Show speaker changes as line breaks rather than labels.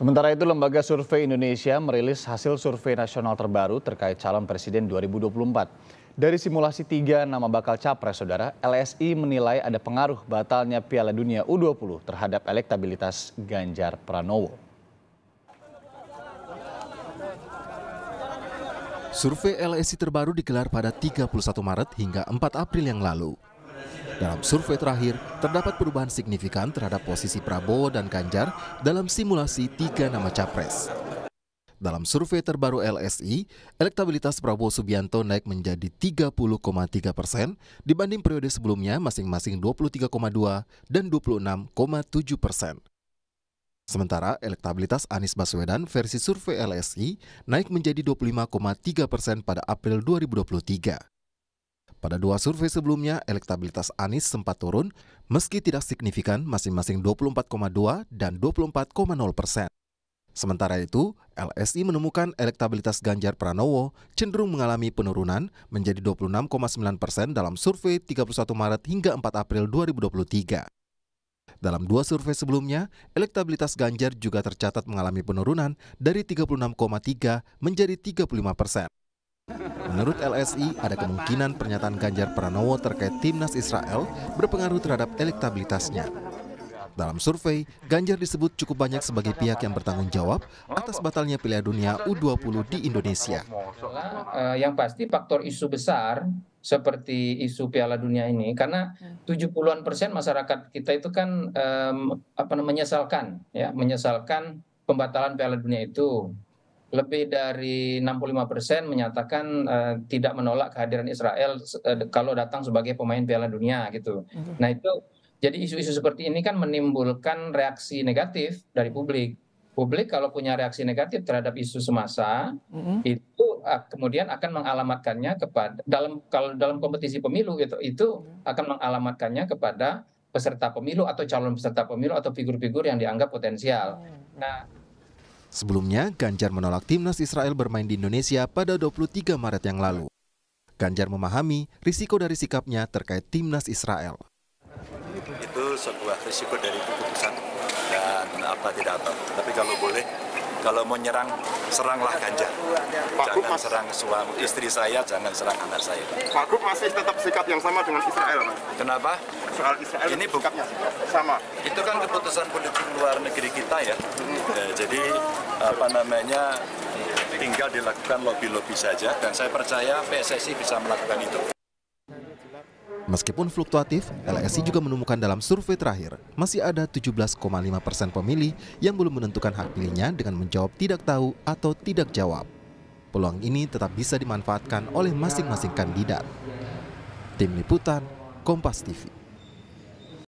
Sementara itu, Lembaga Survei Indonesia merilis hasil survei nasional terbaru terkait calon presiden 2024. Dari simulasi tiga nama bakal capres, saudara, LSI menilai ada pengaruh batalnya Piala Dunia U20 terhadap elektabilitas Ganjar Pranowo.
Survei LSI terbaru digelar pada 31 Maret hingga 4 April yang lalu. Dalam survei terakhir, terdapat perubahan signifikan terhadap posisi Prabowo dan Ganjar dalam simulasi tiga nama capres. Dalam survei terbaru LSI, elektabilitas Prabowo Subianto naik menjadi 30,3 persen dibanding periode sebelumnya masing-masing 23,2 dan 26,7 persen. Sementara elektabilitas Anies Baswedan versi survei LSI naik menjadi 25,3 persen pada April 2023. Pada dua survei sebelumnya, elektabilitas Anies sempat turun, meski tidak signifikan masing-masing 24,2 dan 24,0 persen. Sementara itu, LSI menemukan elektabilitas Ganjar Pranowo cenderung mengalami penurunan menjadi 26,9 persen dalam survei 31 Maret hingga 4 April 2023. Dalam dua survei sebelumnya, elektabilitas Ganjar juga tercatat mengalami penurunan dari 36,3 menjadi 35 persen. Menurut LSI, ada kemungkinan pernyataan Ganjar Pranowo terkait timnas Israel berpengaruh terhadap elektabilitasnya. Dalam survei, Ganjar disebut cukup banyak sebagai pihak yang bertanggung jawab atas batalnya Piala Dunia U20 di Indonesia.
Eh, yang pasti faktor isu besar seperti isu Piala Dunia ini karena 70-an persen masyarakat kita itu kan apa menyesalkan ya, menyesalkan pembatalan Piala Dunia itu lebih dari 65 persen menyatakan uh, tidak menolak kehadiran Israel uh, kalau datang sebagai pemain Piala Dunia gitu. Mm-hmm. Nah itu jadi isu-isu seperti ini kan menimbulkan reaksi negatif dari publik. Publik kalau punya reaksi negatif terhadap isu semasa mm-hmm. itu uh, kemudian akan mengalamatkannya kepada dalam kalau dalam kompetisi pemilu gitu itu mm-hmm. akan mengalamatkannya kepada peserta pemilu atau calon peserta pemilu atau figur-figur yang dianggap potensial. Mm-hmm. Nah
Sebelumnya, Ganjar menolak timnas Israel bermain di Indonesia pada 23 Maret yang lalu. Ganjar memahami risiko dari sikapnya terkait timnas Israel.
Itu sebuah risiko dari keputusan dan apa tidak apa. Tapi kalau boleh kalau mau nyerang seranglah Ganjar.
Pak jangan Pak serang
suami istri saya,
jangan serang anak saya. Pak Gup masih tetap sikap yang sama dengan Israel, Kenapa? Soal Israel ini bukannya sama. Itu kan keputusan politik luar negeri kita ya. ya jadi apa namanya tinggal dilakukan lobby-lobby saja dan saya percaya
PSSI bisa melakukan itu.
Meskipun fluktuatif, LSI juga menemukan dalam survei terakhir masih ada 17,5 persen pemilih yang belum menentukan hak pilihnya dengan menjawab tidak tahu atau tidak jawab. Peluang ini tetap bisa dimanfaatkan oleh masing-masing kandidat. Tim Liputan, Kompas TV.